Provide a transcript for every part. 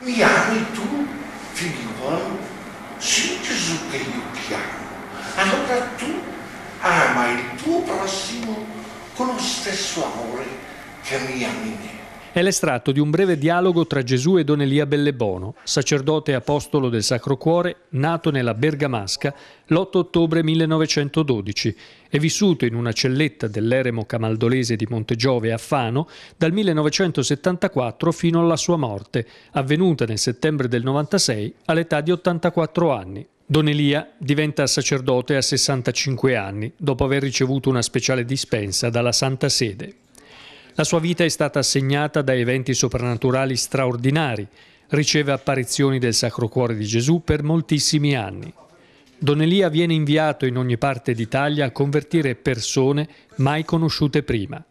mi ami tu, figliuolo? Sì, Gesù che io ti amo. Allora tu ama il tuo prossimo con lo stesso amore che mi ami me. È l'estratto di un breve dialogo tra Gesù e Don Elia Bellebono, sacerdote apostolo del Sacro Cuore, nato nella Bergamasca l'8 ottobre 1912 e vissuto in una celletta dell'eremo camaldolese di Montegiove a Fano dal 1974 fino alla sua morte, avvenuta nel settembre del 96 all'età di 84 anni. Don Elia diventa sacerdote a 65 anni, dopo aver ricevuto una speciale dispensa dalla Santa Sede. La sua vita è stata segnata da eventi soprannaturali straordinari, riceve apparizioni del Sacro Cuore di Gesù per moltissimi anni. Don Elia viene inviato in ogni parte d'Italia a convertire persone mai conosciute prima.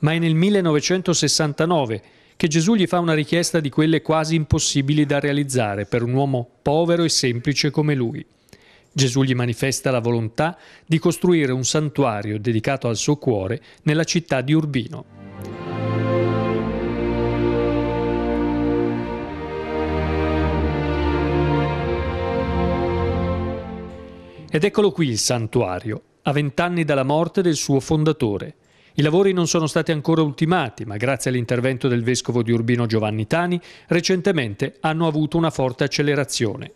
Ma è nel 1969 che Gesù gli fa una richiesta di quelle quasi impossibili da realizzare per un uomo povero e semplice come lui. Gesù gli manifesta la volontà di costruire un santuario dedicato al suo cuore nella città di Urbino. Ed eccolo qui il santuario, a vent'anni dalla morte del suo fondatore. I lavori non sono stati ancora ultimati, ma grazie all'intervento del vescovo di Urbino Giovanni Tani, recentemente hanno avuto una forte accelerazione.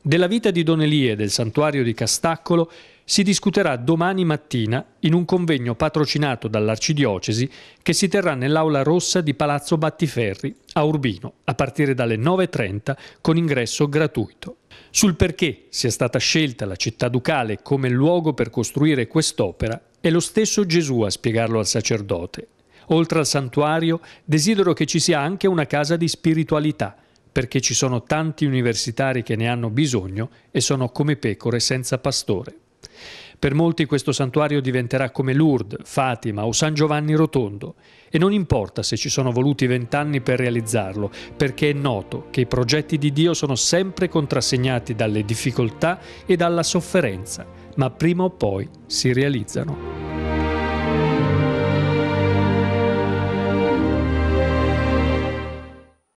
Della vita di Don Elie e del santuario di Castaccolo si discuterà domani mattina in un convegno patrocinato dall'Arcidiocesi che si terrà nell'Aula Rossa di Palazzo Battiferri a Urbino a partire dalle 9.30 con ingresso gratuito. Sul perché sia stata scelta la città ducale come luogo per costruire quest'opera è lo stesso Gesù a spiegarlo al sacerdote. Oltre al santuario, desidero che ci sia anche una casa di spiritualità, perché ci sono tanti universitari che ne hanno bisogno e sono come pecore senza pastore. Per molti questo santuario diventerà come Lourdes, Fatima o San Giovanni Rotondo e non importa se ci sono voluti vent'anni per realizzarlo, perché è noto che i progetti di Dio sono sempre contrassegnati dalle difficoltà e dalla sofferenza, ma prima o poi si realizzano.